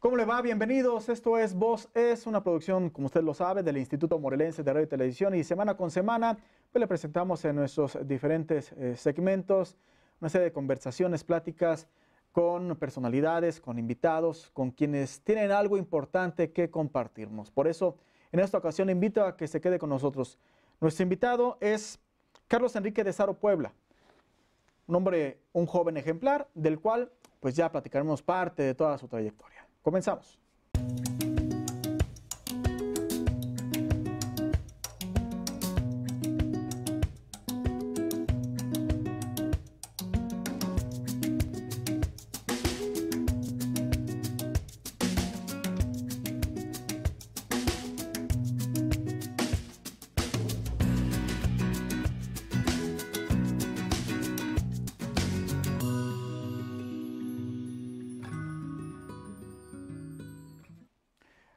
¿Cómo le va? Bienvenidos. Esto es Voz Es, una producción, como usted lo sabe, del Instituto Morelense de Radio y Televisión. Y semana con semana, pues le presentamos en nuestros diferentes eh, segmentos una serie de conversaciones, pláticas con personalidades, con invitados, con quienes tienen algo importante que compartirnos. Por eso, en esta ocasión, invito a que se quede con nosotros. Nuestro invitado es Carlos Enrique de Saro Puebla, un hombre, un joven ejemplar, del cual pues ya platicaremos parte de toda su trayectoria. Comenzamos.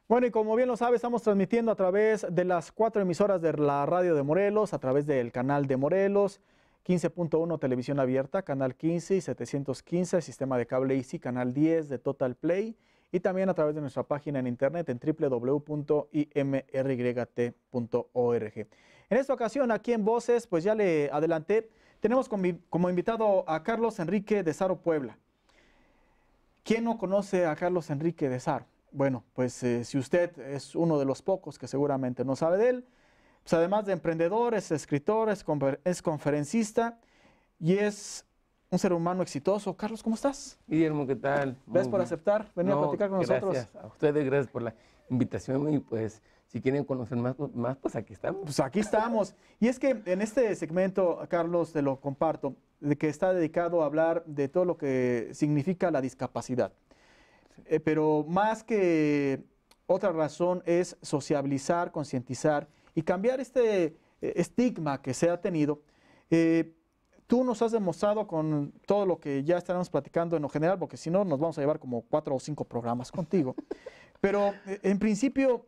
Bueno, y como bien lo sabe, estamos transmitiendo a través de las cuatro emisoras de la radio de Morelos, a través del canal de Morelos, 15.1 Televisión Abierta, Canal 15 y 715, Sistema de Cable Easy, Canal 10 de Total Play, y también a través de nuestra página en internet en www.imryt.org. En esta ocasión, aquí en Voces, pues ya le adelanté, tenemos como invitado a Carlos Enrique de Saro Puebla. ¿Quién no conoce a Carlos Enrique de Saro? bueno, pues eh, si usted es uno de los pocos que seguramente no sabe de él, pues además de emprendedor, es escritor, es, conferencista y es un ser humano exitoso. Carlos, ¿cómo estás? Guillermo, ¿qué tal? Gracias por aceptar venir a platicar con nosotros. Gracias a ustedes, gracias por la invitación y pues si quieren conocer más, pues, más pues aquí estamos. Pues aquí estamos. y es que en este segmento, Carlos, te lo comparto, de que está dedicado a hablar de todo lo que significa la discapacidad. Eh, pero más que otra razón es sociabilizar, concientizar y cambiar este eh, estigma que se ha tenido. Eh, tú nos has demostrado con todo lo que ya estaremos platicando en lo general, porque si no nos vamos a llevar como cuatro o cinco programas contigo. Pero en principio,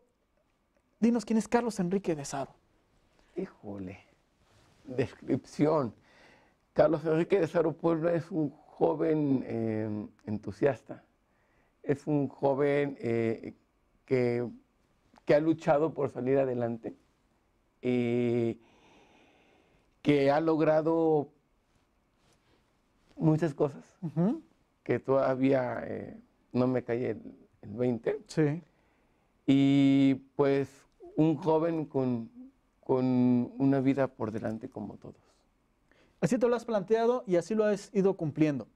dinos quién es Carlos Enrique de Saro. Híjole, descripción. Carlos Enrique de Saro Puebla es un joven entusiasta es un joven eh, que, ha luchado por salir adelante, y eh, que ha logrado muchas cosas, que todavía eh, no me cae el, 20. Y pues un joven con, con una vida por delante como todos. Así te lo has planteado y así lo has ido cumpliendo.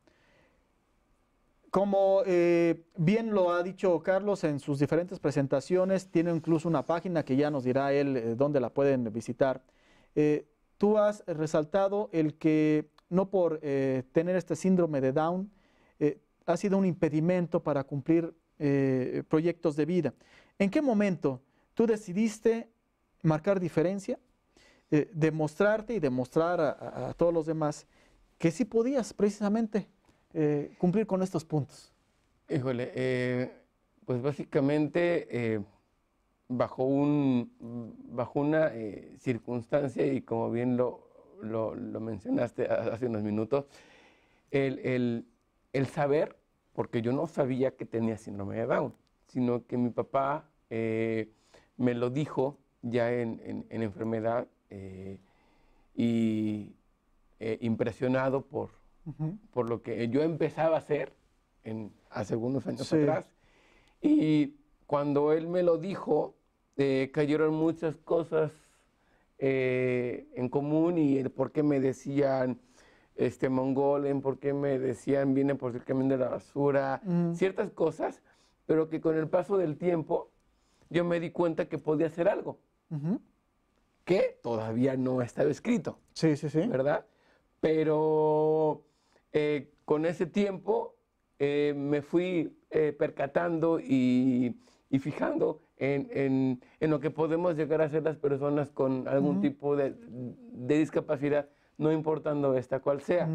Como eh, bien lo ha dicho Carlos en sus diferentes presentaciones, tiene incluso una página que ya nos dirá él eh, dónde la pueden visitar. Eh, tú has resaltado el que no por tener este síndrome de Down ha sido un impedimento para cumplir proyectos de vida. ¿En qué momento tú decidiste marcar diferencia, demostrarte y demostrar a todos los demás que sí podías precisamente eh, cumplir con estos puntos? Híjole, eh, pues básicamente eh, bajo, un, bajo una circunstancia y como bien lo, mencionaste hace unos minutos, el, saber, porque yo no sabía que tenía síndrome de Down, sino que mi papá me lo dijo ya en enfermedad y impresionado por, por lo que yo empezaba a hacer en, hace algunos años atrás. Y cuando él me lo dijo, eh, cayeron muchas cosas eh, en común y el por qué me decían este mongol, en por qué me decían viene por el camino de la basura, ciertas cosas, pero que con el paso del tiempo yo me di cuenta que podía hacer algo. Que todavía no ha estado escrito. Sí, sí, sí. ¿Verdad? Pero eh, con ese tiempo eh, me fui eh, percatando y, fijando en, lo que podemos llegar a ser las personas con algún tipo de, discapacidad, no importando esta cual sea.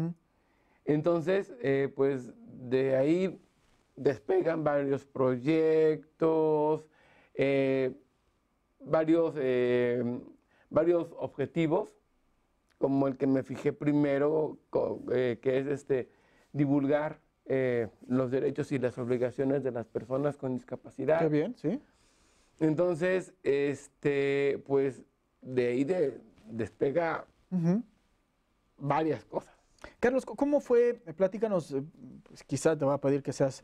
Entonces, pues de ahí despegan varios proyectos, varios, varios objetivos como el que me fijé primero, eh, que es este, divulgar eh, los derechos y las obligaciones de las personas con discapacidad. Qué bien, sí. Entonces, este, pues de ahí despega varias cosas. Carlos, ¿cómo fue? Platícanos, eh, pues, quizás te va a pedir que seas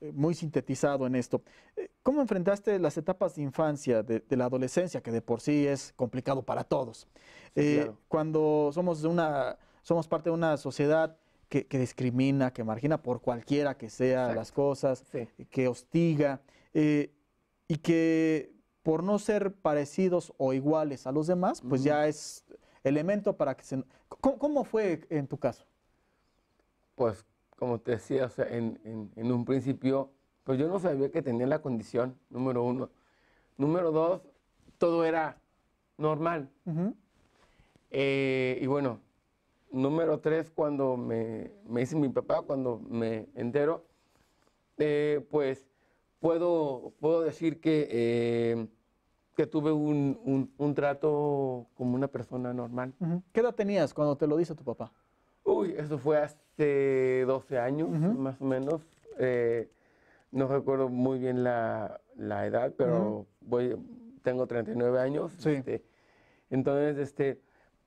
eh, muy sintetizado en esto. Eh, ¿Cómo enfrentaste las etapas de infancia, de, la adolescencia, que de por sí es complicado para todos? Eh, cuando somos, una, somos parte de una sociedad que, discrimina, que margina por cualquiera que sea las cosas, que hostiga, y que por no ser parecidos o iguales a los demás, pues ya es elemento para que se... ¿Cómo fue en tu caso? Pues como te decía, o sea, en, en, un principio, pues yo no sabía que tenía la condición, número uno. Número dos, todo era normal. Eh, y bueno, número tres, cuando me, me hice mi papá, cuando me entero, eh, pues puedo, puedo decir que, eh, que tuve un, un, trato como una persona normal. ¿Qué edad tenías cuando te lo dice tu papá? Uy, eso fue hasta 12 este, años, más o menos. Eh, no recuerdo muy bien la, la edad, pero voy, tengo 39 años. Este, entonces, este,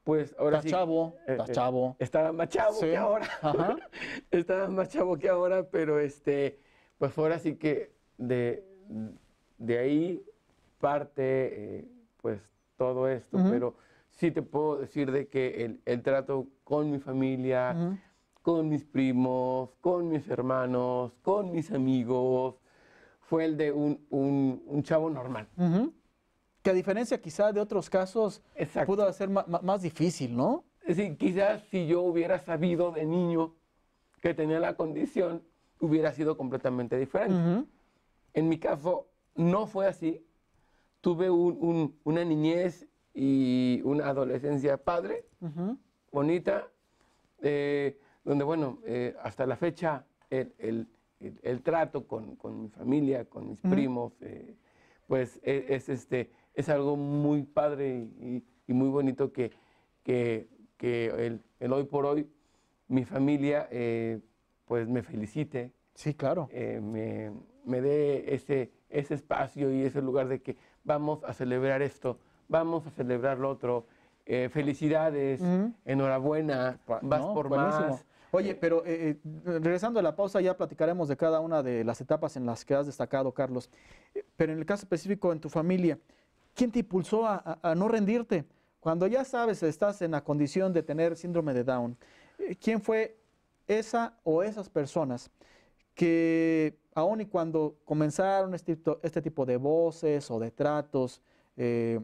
pues ahora está sí, chavo, eh, está eh, chavo. Estaba más chavo que ahora. Ajá. estaba más chavo que ahora, pero este, pues ahora sí que de, de ahí parte, pues todo esto, pero sí te puedo decir de que el, el trato con mi familia, con mis primos, con mis hermanos, con mis amigos. Fue el de un, chavo normal. Que a diferencia quizá de otros casos, pudo ser más difícil, ¿no? Sí, quizás si yo hubiera sabido de niño que tenía la condición, hubiera sido completamente diferente. En mi caso, no fue así. Tuve una niñez y una adolescencia padre, bonita. Eh, donde, bueno, eh, hasta la fecha el, el, el, trato con, mi familia, con mis primos, eh, pues e, es, este, es algo muy padre y, muy bonito que, el, hoy por hoy mi familia eh, pues me felicite. Sí, claro. me, me dé ese, ese espacio y ese lugar de que vamos a celebrar esto, vamos a celebrar lo otro. felicidades, enhorabuena, vas por Oye, pero eh, eh, regresando a la pausa, ya platicaremos de cada una de las etapas en las que has destacado, Carlos. Eh, pero en el caso específico, en tu familia, ¿quién te impulsó a, no rendirte? Cuando ya sabes, estás en la condición de tener síndrome de Down, ¿quién fue esa o esas personas que aun y cuando comenzaron este, este tipo de voces o de tratos de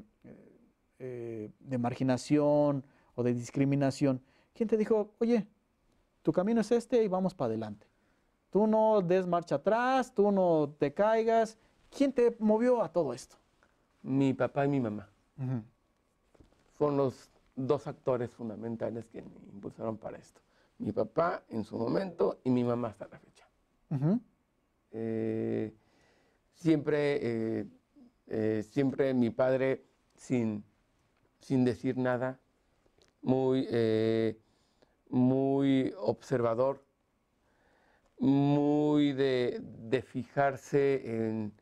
marginación o de discriminación, ¿quién te dijo, oye, tu camino es este y vamos para adelante. Tú no des marcha atrás, tú no te caigas. ¿Quién te movió a todo esto? Mi papá y mi mamá. Son los dos actores fundamentales que me impulsaron para esto. Mi papá en su momento y mi mamá hasta la fecha. Eh, siempre, eh, eh, siempre mi padre sin, sin decir nada, muy muy observador, muy de, fijarse en,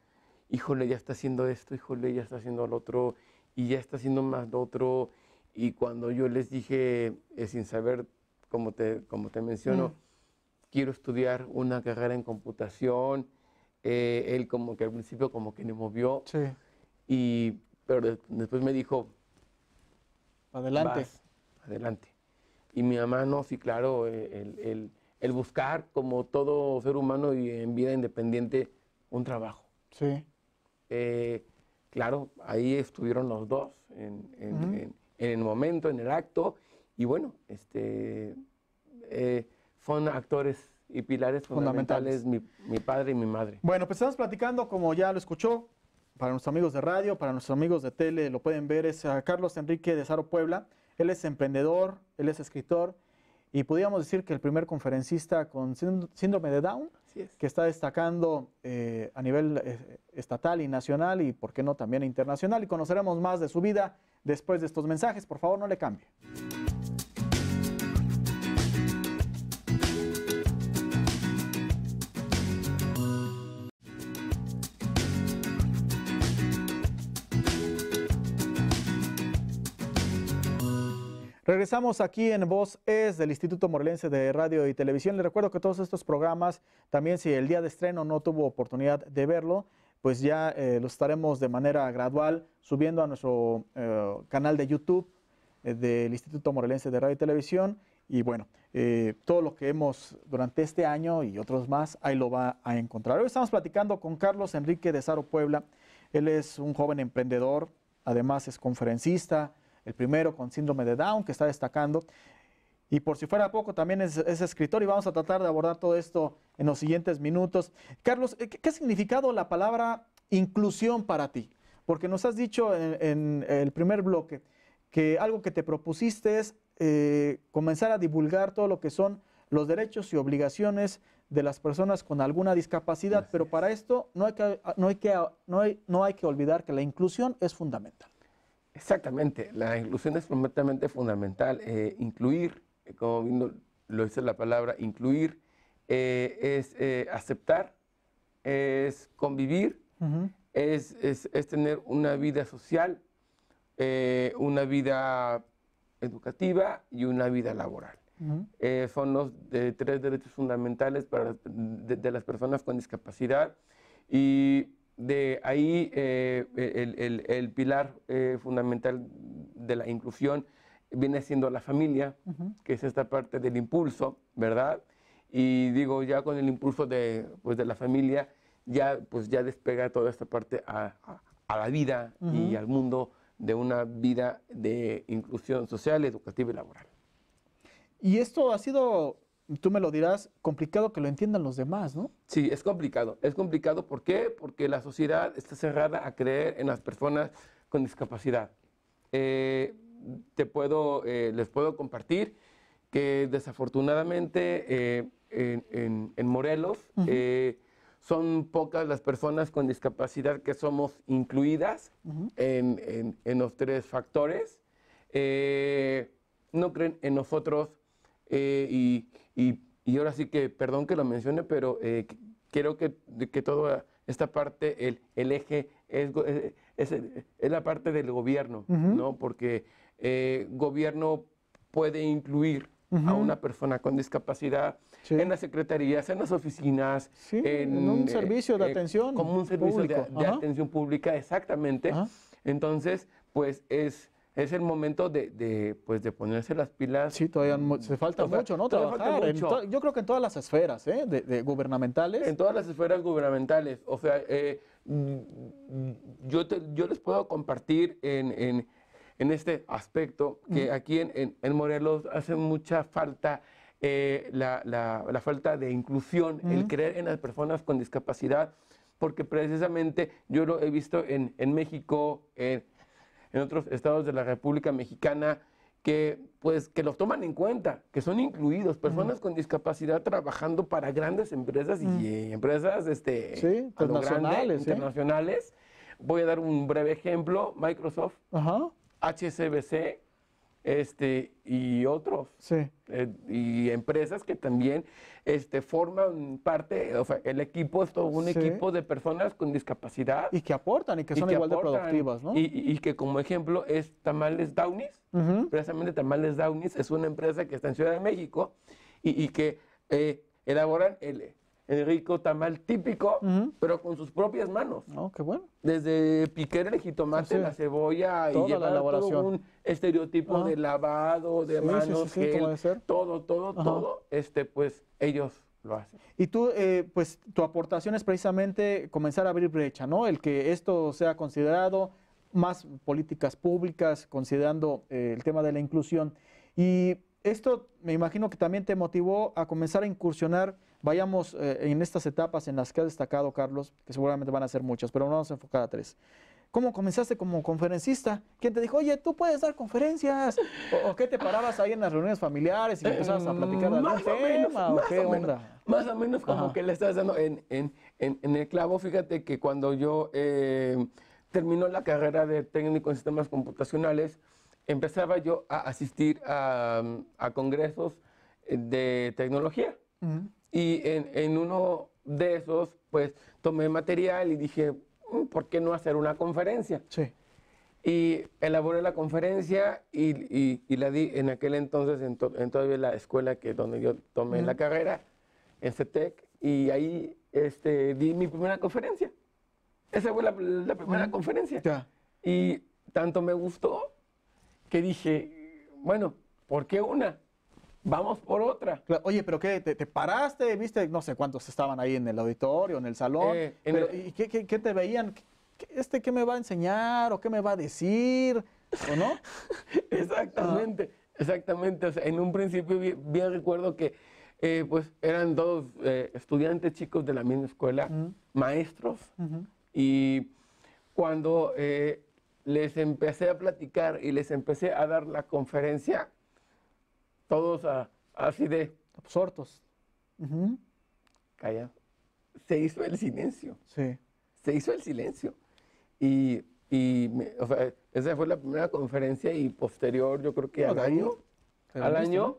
híjole, ya está haciendo esto, híjole, ya está haciendo lo otro, y ya está haciendo más lo otro. Y cuando yo les dije, eh, sin saber, como te, te menciono, mm. quiero estudiar una carrera en computación, eh, él como que al principio como que me movió, y, pero después me dijo, adelante. adelante. Y mi mamá no, sí, claro, el, el, buscar como todo ser humano y en vida independiente un trabajo. Sí. Eh, claro, ahí estuvieron los dos en, en, el momento, en el acto, y bueno, este, eh, son actores y pilares fundamentales, mi, mi, padre y mi madre. Bueno, pues estamos platicando, como ya lo escuchó, para nuestros amigos de radio, para nuestros amigos de tele, lo pueden ver, es a ah, Carlos Enrique de Saro Puebla. Él es emprendedor, él es escritor y podríamos decir que el primer conferencista con síndrome de Down, que está destacando eh, a nivel eh, estatal y nacional y, por qué no, también internacional. Y conoceremos más de su vida después de estos mensajes. Por favor, no le cambie. regresamos aquí en Voz Es del Instituto Morelense de Radio y Televisión. Les recuerdo que todos estos programas, también si el día de estreno no tuvo oportunidad de verlo, pues ya los eh, lo estaremos de manera gradual subiendo a nuestro eh, canal de YouTube eh, del Instituto Morelense de Radio y Televisión. Y bueno, todo lo que hemos durante este año y otros más, ahí lo va a encontrar. Hoy estamos platicando con Carlos Enrique de Saro Puebla. Él es un joven emprendedor, además es conferencista, el primero con síndrome de Down, que está destacando. Y por si fuera poco, también es, escritor y vamos a tratar de abordar todo esto en los siguientes minutos. Carlos, ¿qué, ha significado la palabra inclusión para ti? Porque nos has dicho en, el primer bloque que algo que te propusiste es eh, comenzar a divulgar todo lo que son los derechos y obligaciones de las personas con alguna discapacidad, pero para esto no hay, no, no hay que olvidar que la inclusión es fundamental. Exactamente, la inclusión es fundamental. Eh, incluir, eh, como lo dice la palabra, incluir eh, es aceptar, es convivir, es, tener una vida social, una vida educativa y una vida laboral. son los tres derechos fundamentales para, de, de las personas con discapacidad y de ahí eh, el, pilar eh, fundamental de la inclusión viene siendo la familia, que es esta parte del impulso, ¿verdad? Y digo, ya con el impulso de, pues, la familia, ya, pues, ya despega toda esta parte a, la vida y al mundo de una vida de inclusión social, educativa y laboral. Y esto ha sido tú me lo dirás, complicado que lo entiendan los demás, ¿no? Sí, es complicado. Es complicado, ¿por qué? Porque la sociedad está cerrada a creer en las personas con discapacidad. Eh, te puedo, eh, les puedo compartir que desafortunadamente eh, en, Morelos son pocas las personas con discapacidad que somos incluidas en, en, los tres factores. no creen en nosotros eh, y, y, ahora sí que, perdón que lo mencione, pero eh, creo que, que, toda esta parte, el, el eje es, eh, es, es, la parte del gobierno, ¿no? Porque el eh, gobierno puede incluir a una persona con discapacidad en las secretarías, en las oficinas, sí, en, un servicio de atención. Como un servicio de, atención pública, exactamente. Entonces, pues es es el momento de, pues, de ponerse las pilas. Sí, todavía se falta mucho, ¿no? Trabajar. yo creo que en todas las esferas, ¿eh? De, gubernamentales. En todas las esferas gubernamentales. O sea, eh, yo, yo les puedo compartir en, este aspecto que aquí en, en, Morelos hace mucha falta. Eh, la, falta de inclusión, el creer en las personas con discapacidad, porque precisamente yo lo he visto en, en México, en, en otros estados de la República Mexicana que pues que los toman en cuenta, que son incluidos personas con discapacidad trabajando para grandes empresas y, empresas este sí, ¿eh? internacionales, Voy a dar un breve ejemplo, Microsoft, HCBC, este, y otros. Sí. Eh, y empresas que también este, forman parte, o sea, el equipo es todo un equipo de personas con discapacidad. Y que aportan y que son igual de productivas, ¿no? Y, que como ejemplo es Tamales Downies, precisamente Tamales Downies es una empresa que está en Ciudad de México y, que eh, elaboran el el rico tamal típico, pero con sus propias manos. no oh, qué bueno. Desde piquer el jitomate, la cebolla y la elaboración. Todo un estereotipo de lavado, de manos, todo, todo, todo, este, pues ellos lo hacen. Y tú, eh, pues tu aportación es precisamente comenzar a abrir brecha, ¿no? El que esto sea considerado más políticas públicas, considerando eh, el tema de la inclusión. Y esto me imagino que también te motivó a comenzar a incursionar Vayamos eh, en estas etapas en las que ha destacado, Carlos, que seguramente van a ser muchas, pero vamos a enfocar a tres. ¿Cómo comenzaste como conferencista? ¿Quién te dijo, oye, tú puedes dar conferencias? ¿O, qué te parabas ahí en las reuniones familiares y empezabas a platicar de mm, algún más O menos, más o menos como que le estás dando en, el clavo. Fíjate que cuando yo eh, terminó la carrera de técnico en sistemas computacionales, empezaba yo a asistir a, a congresos eh, de tecnología. Y en, uno de esos, pues tomé material y dije, mm, ¿por qué no hacer una conferencia? Sí. Y elaboré la conferencia y, y, la di en aquel entonces, en, to, todavía la escuela que, donde yo tomé la carrera, en CETEC, e y ahí este, di mi primera conferencia. Esa fue la, primera conferencia. Ya. Y tanto me gustó que dije, bueno, ¿por qué una? vamos por otra. Oye, pero ¿qué? Te, paraste? ¿Viste? No sé cuántos estaban ahí en el auditorio, en el salón. Eh, ¿Y qué, qué, qué, te veían? ¿Este qué me va a enseñar? ¿O qué me va a decir? ¿O no? exactamente, exactamente. en un principio bien, recuerdo que eh, pues eran dos eh, estudiantes chicos de la misma escuela, maestros, y cuando les empecé a platicar y les empecé a dar la conferencia, todos a, así de... Absortos. Calla. Se hizo el silencio. Sí. Se hizo el silencio. Y, esa fue la primera conferencia y posterior, yo creo que al año, al año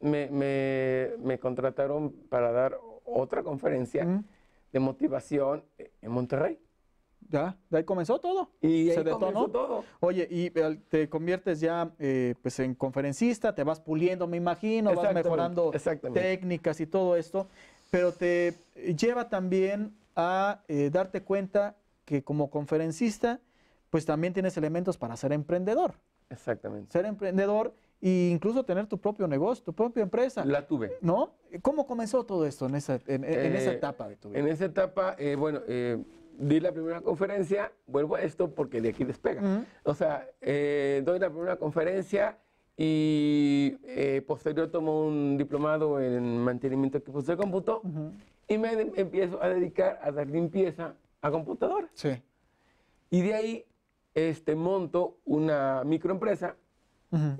me, contrataron para dar otra conferencia de motivación en Monterrey. Ya, de ahí comenzó todo. Y se detonó. todo. Oye, y eh, te conviertes ya eh, pues en conferencista, te vas puliendo, me imagino, vas mejorando técnicas y todo esto, pero te eh, lleva también a darte cuenta que como conferencista, pues también tienes elementos para ser emprendedor. Exactamente. Ser emprendedor e incluso tener tu propio negocio, tu propia empresa. La tuve. ¿No? ¿Cómo comenzó todo esto en esa, en, en esa etapa de tu vida? En esa etapa, bueno di la primera conferencia, vuelvo a esto porque de aquí despega. O sea, eh, doy la primera conferencia y eh, posterior tomo un diplomado en mantenimiento de equipos de cómputo y me empiezo a dedicar a dar limpieza a computadoras. Sí. Y de ahí este, monto una microempresa,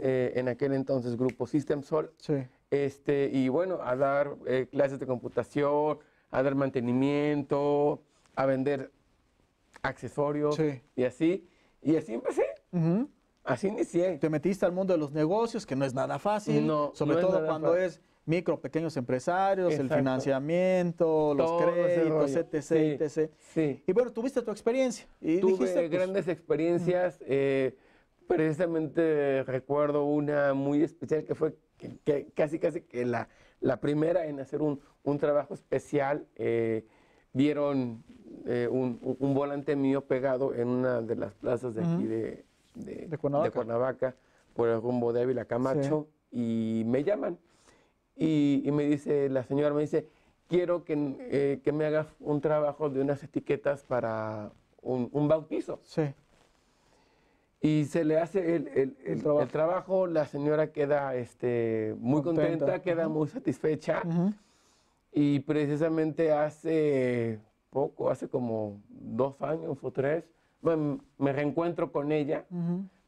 eh, en aquel entonces Grupo System Sol, sí. este, y bueno, a dar clases de computación, a dar mantenimiento, a vender accesorios y así. Y así empecé. Así inicié. Te metiste al mundo de los negocios, que no es nada fácil, sobre todo cuando es micro, pequeños empresarios, el financiamiento, los créditos, etc, etc. Y bueno, tuviste tu experiencia. Y pues, grandes experiencias. Eh, precisamente recuerdo una muy especial que fue casi, casi que la, primera en hacer un, trabajo especial eh, vieron eh, un, volante mío pegado en una de las plazas de aquí de, de, Cuernavaca. por el rumbo de Ávila Camacho, y me llaman. Y, me dice, la señora me dice, quiero que, eh, que me hagas un trabajo de unas etiquetas para un, un bautizo. Sí. Y se le hace el, el, el, trabajo. el trabajo. la señora queda este, muy contenta, queda muy satisfecha. Y precisamente hace poco, hace como dos años o tres, me, me reencuentro con ella.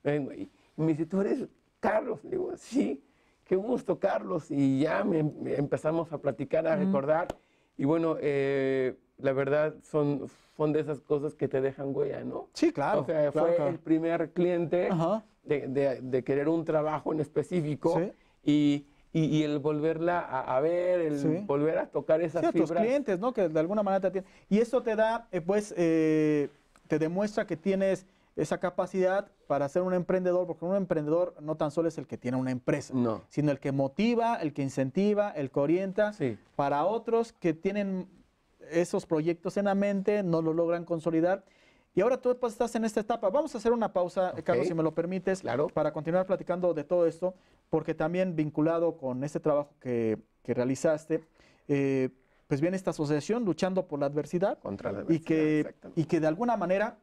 y me dice, tú eres Carlos. Le digo, sí, qué gusto, Carlos. Y ya me, em, empezamos a platicar, a recordar. Y bueno, eh, la verdad son, son de esas cosas que te dejan huella, ¿no? Sí, claro. O sea, fue el primer cliente de, de, querer un trabajo en específico. Y y, el volverla a, ver, el volver a tocar esas sí, a tus clientes, ¿no? Que de alguna manera te atienden. Y eso te da, eh, pues, eh, te demuestra que tienes esa capacidad para ser un emprendedor, porque un emprendedor no tan solo es el que tiene una empresa, sino el que motiva, el que incentiva, el que orienta sí. para otros que tienen esos proyectos en la mente, no lo logran consolidar. Y ahora tú pues, estás en esta etapa. Vamos a hacer una pausa, eh, Carlos, si me lo permites, claro. para continuar platicando de todo esto porque también vinculado con este trabajo que, realizaste, eh, pues viene esta asociación luchando por la adversidad. Contra Y que, y que de alguna manera,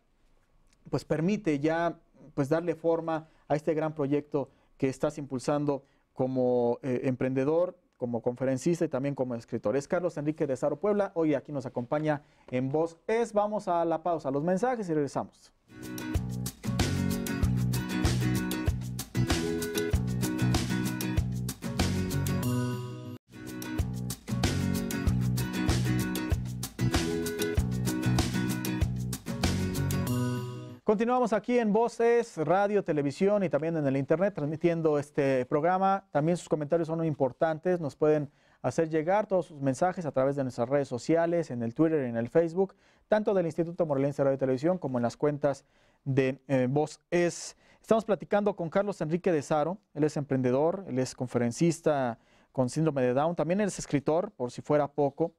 pues permite ya pues darle forma a este gran proyecto que estás impulsando como eh, emprendedor, como conferencista y también como escritor. Es Carlos Enrique de Saro Puebla, hoy aquí nos acompaña en Voz Es. Vamos a la pausa, los mensajes y regresamos. Continuamos aquí en Voces, Radio, Televisión y también en el Internet transmitiendo este programa. También sus comentarios son muy importantes. Nos pueden hacer llegar todos sus mensajes a través de nuestras redes sociales, en el Twitter y en el Facebook, tanto del Instituto Morelense Radio y Televisión como en las cuentas de Voz eh, Voces. Estamos platicando con Carlos Enrique de Saro. Él es emprendedor, él es conferencista con síndrome de Down. También es escritor, por si fuera poco,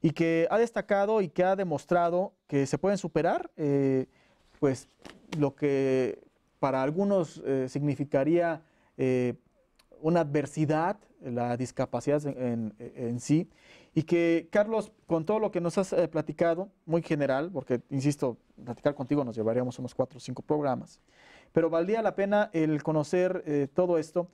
y que ha destacado y que ha demostrado que se pueden superar. Eh, pues lo que para algunos eh, significaría eh, una adversidad, la discapacidad en, sí, y que Carlos, con todo lo que nos has eh, platicado, muy general, porque, insisto, platicar contigo nos llevaríamos unos cuatro o cinco programas, pero valdría la pena el conocer todo esto,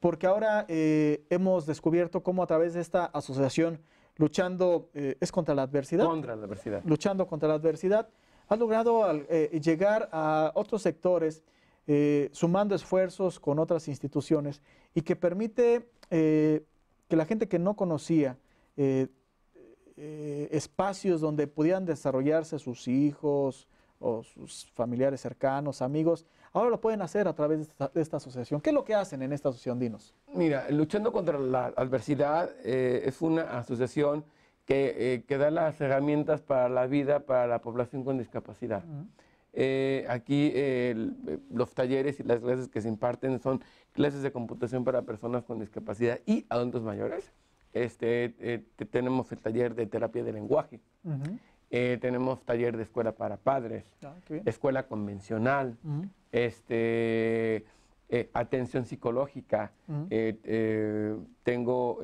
porque ahora hemos descubierto cómo a través de esta asociación, luchando, es contra la adversidad. Contra la adversidad. Luchando contra la adversidad ha logrado eh, llegar a otros sectores eh, sumando esfuerzos con otras instituciones y que permite eh, que la gente que no conocía espacios donde pudieran desarrollarse sus hijos o sus familiares cercanos, amigos, ahora lo pueden hacer a través de esta asociación. ¿Qué es lo que hacen en esta asociación, Dinos? Mira, Luchando contra la Adversidad es una asociación que, eh, que da las herramientas para la vida para la población con discapacidad. Eh, aquí eh, los talleres y las clases que se imparten son clases de computación para personas con discapacidad y adultos mayores. Este, tenemos el taller de terapia de lenguaje, tenemos taller de escuela para padres, ah, escuela convencional, este, atención psicológica. tengo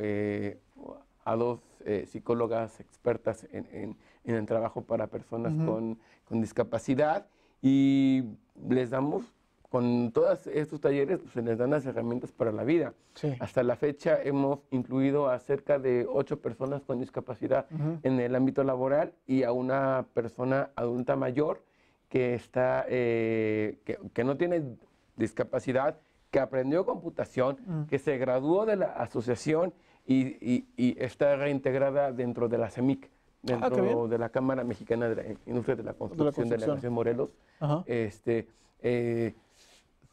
a dos eh, psicólogas expertas en, el trabajo para personas con, discapacidad y les damos, con todos estos talleres, pues, se les dan las herramientas para la vida. Hasta la fecha hemos incluido a cerca de ocho personas con discapacidad en el ámbito laboral y a una persona adulta mayor que, está, eh, que, no tiene discapacidad, que aprendió computación, mm. que se graduó de la asociación y, está reintegrada dentro de la CEMIC, e ah, dentro de la Cámara Mexicana de la Industria de la Construcción de la, de Morelos. Este, eh,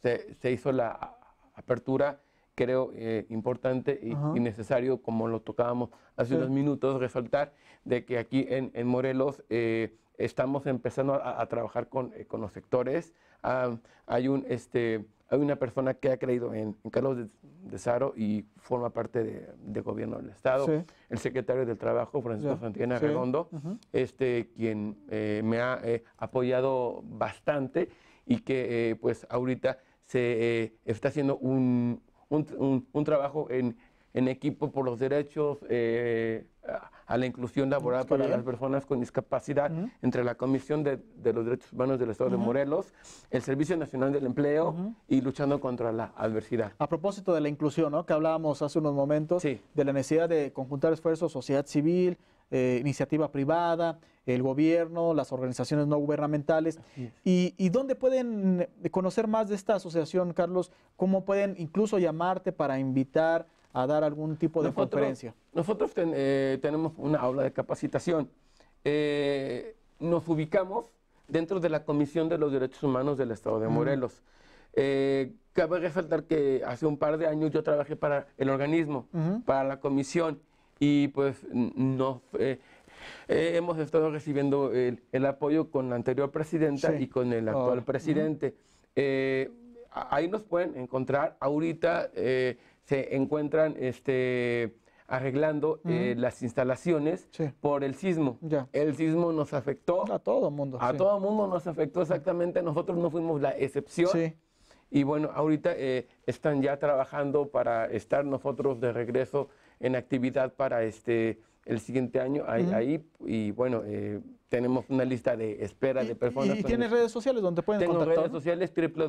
se, hizo la apertura, creo eh, importante y, necesario, como lo tocábamos hace unos minutos, resaltar de que aquí en, Morelos eh, estamos empezando a, trabajar con, con los sectores. Ah, hay un... Este, hay una persona que ha creído en, Carlos de, Saro y forma parte de, gobierno del Estado, el secretario del Trabajo, Francisco Santiago Santillana Redondo, este, quien eh, me ha eh, apoyado bastante y que eh, pues ahorita se está haciendo un trabajo en, en equipo por los derechos eh, a la inclusión laboral para las personas con discapacidad entre la Comisión de, los Derechos Humanos del Estado de Morelos, el Servicio Nacional del Empleo y luchando contra la adversidad. A propósito de la inclusión, ¿no? que hablábamos hace unos momentos, de la necesidad de conjuntar esfuerzos, sociedad civil, eh, iniciativa privada, el gobierno, las organizaciones no gubernamentales. Y, y, dónde pueden conocer más de esta asociación, Carlos? ¿Cómo pueden incluso llamarte para invitar a dar algún tipo de nosotros, conferencia? Nosotros eh, tenemos una aula de capacitación. Eh, nos ubicamos dentro de la Comisión de los Derechos Humanos del Estado de Morelos. Eh, cabe resaltar que hace un par de años yo trabajé para el organismo, para la comisión, y pues no, hemos estado recibiendo el, apoyo con la anterior presidenta y con el actual presidente. ahí nos pueden encontrar ahorita se encuentran este, arreglando eh, las instalaciones por el sismo. El sismo nos afectó. A todo mundo. A todo mundo nos afectó exactamente. Nosotros no fuimos la excepción. Y bueno, ahorita eh, están ya trabajando para estar nosotros de regreso en actividad para este el siguiente año ahí, y bueno, eh, tenemos una lista de espera de personas. ¿Y, tienes redes sociales donde pueden Tengo redes sociales triple,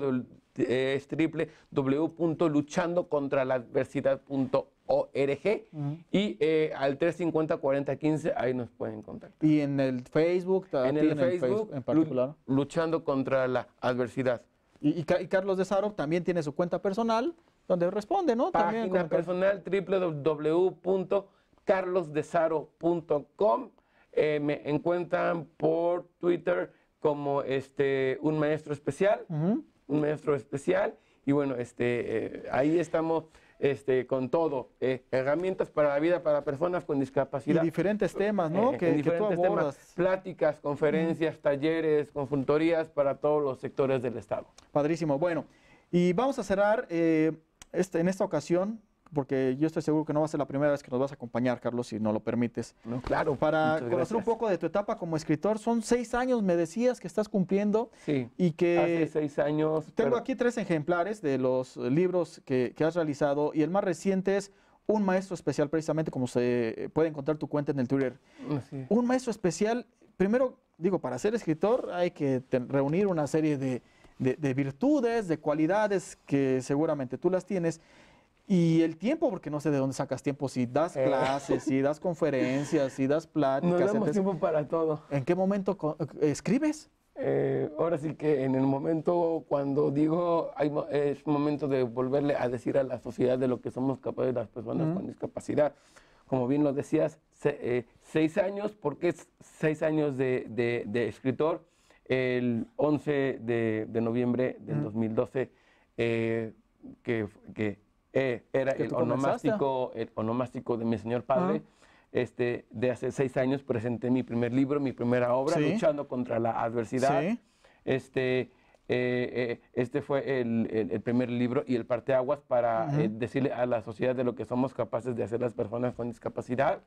triple www.luchandocontraladversidad.org y eh, al 350-4015 ahí nos pueden contactar. ¿Y en el Facebook? En en el Facebook en particular. Luchando contra la adversidad. Y, Carlos de Saro también tiene su cuenta personal donde responde, ¿no? Página cuenta personal www.luchandocontraladversidad.org carlosdesaro.com. Eh, me encuentran por Twitter como este, un maestro especial, un maestro especial. Y bueno, este, eh, ahí estamos este, con todo. Eh, herramientas para la vida para personas con discapacidad. Y diferentes temas, ¿no? que, diferentes temas. Pláticas, conferencias, talleres, consultorías para todos los sectores del Estado. Padrísimo. Bueno, y vamos a cerrar este, en esta ocasión porque yo estoy seguro que no va a ser la primera vez que nos vas a acompañar, Carlos, si no lo permites. No, claro. Para conocer un poco de tu etapa como escritor, son seis años, me decías, que estás cumpliendo. Sí. Y que. Hace seis años. Tengo aquí tres ejemplares de los libros que, has realizado y el más reciente es un maestro especial, precisamente como se puede encontrar tu cuenta en el Twitter. Un maestro especial, primero, digo, para ser escritor hay que reunir una serie de, de, de, virtudes, de cualidades que seguramente tú las tienes, y el tiempo, porque no sé de dónde sacas tiempo, si das eh. clases, si das conferencias, si das pláticas. No damos tiempo para todo. ¿En qué momento eh, escribes? Eh, ahora sí que en el momento cuando digo, hay, es momento de volverle a decir a la sociedad de lo que somos capaces las personas con discapacidad. Como bien lo decías, seis años, porque es seis años de, escritor. El 11 de, noviembre del 2012, que, que eh, era el onomástico, onomástico de mi señor padre. Este, de hace seis años presenté mi primer libro, mi primera obra, Luchando contra la Adversidad. Este, eh, eh, este fue el, primer libro y el parteaguas para decirle a la sociedad de lo que somos capaces de hacer las personas con discapacidad.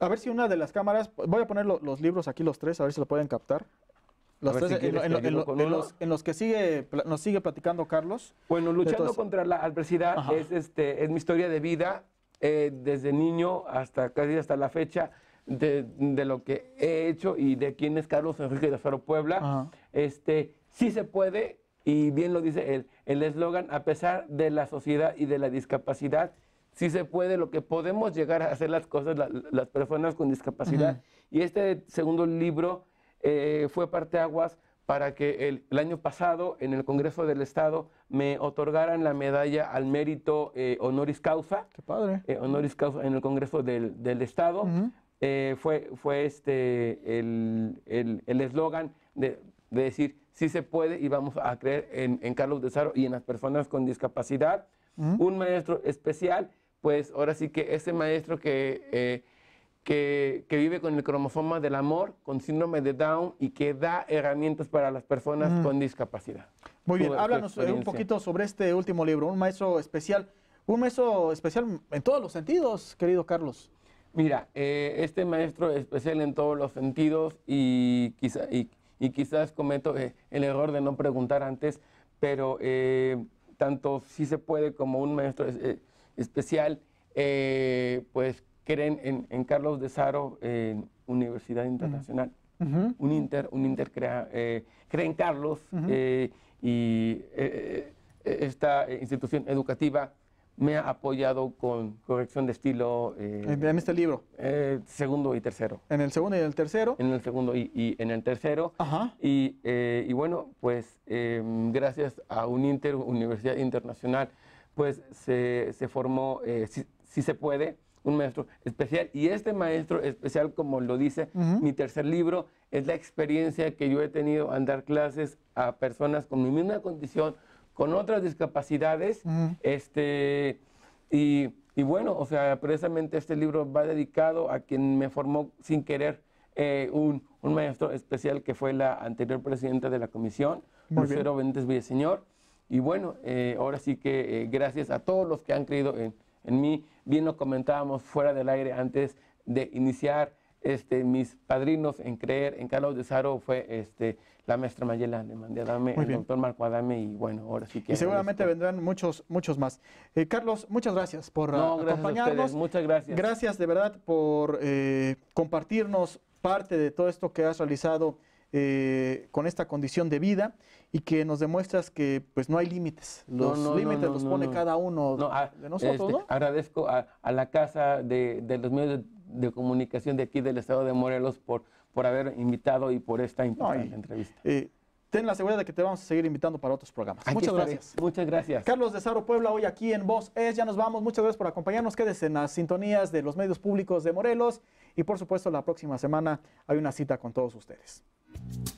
A ver si una de las cámaras, voy a poner los libros aquí, los tres, a ver si lo pueden captar en, los, que sigue, nos sigue platicando Carlos. Bueno, luchando contra la adversidad es, este, es mi historia de vida eh, desde niño hasta casi hasta la fecha de, lo que he hecho y de quién es Carlos Enrique de Faro Puebla. Este, sí se puede, y bien lo dice él, el eslogan, a pesar de la sociedad y de la discapacidad, sí se puede, lo que podemos llegar a hacer las cosas las personas con discapacidad. Y este segundo libro eh, fue parteaguas para que el, año pasado en el Congreso del Estado me otorgaran la medalla al mérito eh, honoris causa. Qué padre. Eh, honoris causa en el Congreso del, Estado. Eh, fue, fue este el eslogan de, decir sí se puede y vamos a creer en, Carlos de Saro y en las personas con discapacidad. Un maestro especial, pues ahora sí que ese maestro que que, vive con el cromosoma del amor, con síndrome de Down y que da herramientas para las personas mm. con discapacidad. Muy bien, háblanos eh, un poquito sobre este último libro, un maestro especial, un maestro especial en todos los sentidos, querido Carlos. Mira, eh, este maestro especial en todos los sentidos y, quizá, quizás cometo eh, el error de no preguntar antes, pero tanto si se puede como un maestro especial, pues creen en, Carlos de Saro, Universidad Internacional. Un Inter, un Inter crea, eh, creen en Carlos eh, y eh, esta institución educativa me ha apoyado con corrección de estilo. Eh, en este libro. segundo y tercero. En el segundo y el tercero. En el segundo y, en el tercero. Y, bueno, pues em, gracias a un Inter, Universidad Internacional, pues se, formó, si, se puede, un maestro especial. Y este maestro especial, como lo dice mi tercer libro, es la experiencia que yo he tenido en dar clases a personas con mi misma condición, con otras discapacidades. este, y, y, bueno, o sea, precisamente este libro va dedicado a quien me formó sin querer eh, un, un, maestro especial que fue la anterior presidenta de la comisión, Rosero Benítez Villaseñor. Y bueno, eh, ahora sí que eh, gracias a todos los que han creído en en mí. Bien lo comentábamos fuera del aire antes de iniciar. Este, mis padrinos en creer en Carlos de Saro fue este, la maestra Mayela de Mandiadame, el doctor Marco Adame y bueno, ahora sí que... Y seguramente vendrán muchos, muchos más. Eh, Carlos, muchas gracias por acompañarnos. muchas gracias. Gracias de verdad por eh, compartirnos parte de todo esto que has realizado eh, con esta condición de vida y que nos demuestras que pues no hay límites. Los límites los pone cada uno ah, de nosotros, este, Agradezco a, la Casa de, los Medios de, Comunicación de aquí del Estado de Morelos por, por haber invitado y por esta importante entrevista. Eh, ten la seguridad de que te vamos a seguir invitando para otros programas. muchas gracias. Muchas gracias. Carlos de Saro Puebla, hoy aquí en Voz Es. Ya nos vamos. Muchas gracias por acompañarnos. Quédese en las sintonías de los medios públicos de Morelos. Y por supuesto, la próxima semana hay una cita con todos ustedes. you